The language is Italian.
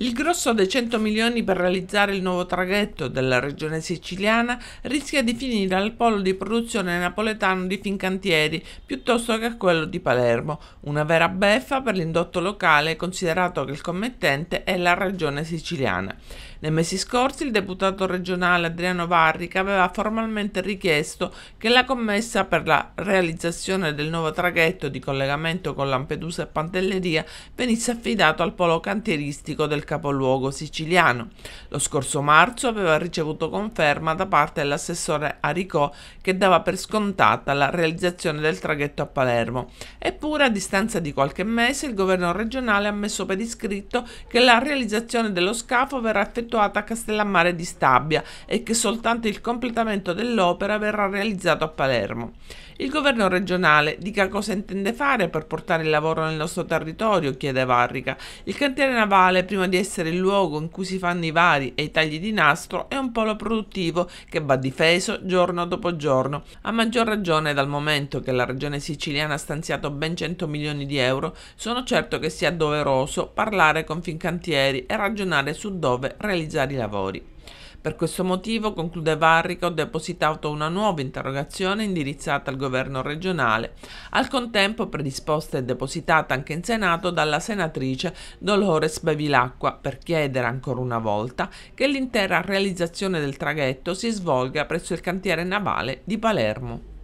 Il grosso dei 100 milioni per realizzare il nuovo traghetto della regione siciliana rischia di finire al polo di produzione napoletano di Fincantieri piuttosto che a quello di Palermo, una vera beffa per l'indotto locale considerato che il committente è la regione siciliana. Nei mesi scorsi il deputato regionale Adriano Varrica aveva formalmente richiesto che la commessa per la realizzazione del nuovo traghetto di collegamento con Lampedusa e Pantelleria venisse affidato al polo cantieristico del capoluogo siciliano. Lo scorso marzo aveva ricevuto conferma da parte dell'assessore Aricò che dava per scontata la realizzazione del traghetto a Palermo. Eppure a distanza di qualche mese il governo regionale ha messo per iscritto che la realizzazione dello scafo verrà effettuata a Castellammare di Stabia e che soltanto il completamento dell'opera verrà realizzato a Palermo. Il governo regionale dica cosa intende fare per portare il lavoro nel nostro territorio, chiede Varrica. Il cantiere navale, prima di essere il luogo in cui si fanno i vari e i tagli di nastro è un polo produttivo che va difeso giorno dopo giorno, a maggior ragione dal momento che la regione siciliana ha stanziato ben 100 milioni di euro, sono certo che sia doveroso parlare con Fincantieri e ragionare su dove realizzare i lavori. Per questo motivo, conclude Varrica, ho depositato una nuova interrogazione indirizzata al governo regionale, al contempo predisposta e depositata anche in Senato dalla senatrice Dolores Bevilacqua per chiedere ancora una volta che l'intera realizzazione del traghetto si svolga presso il cantiere navale di Palermo.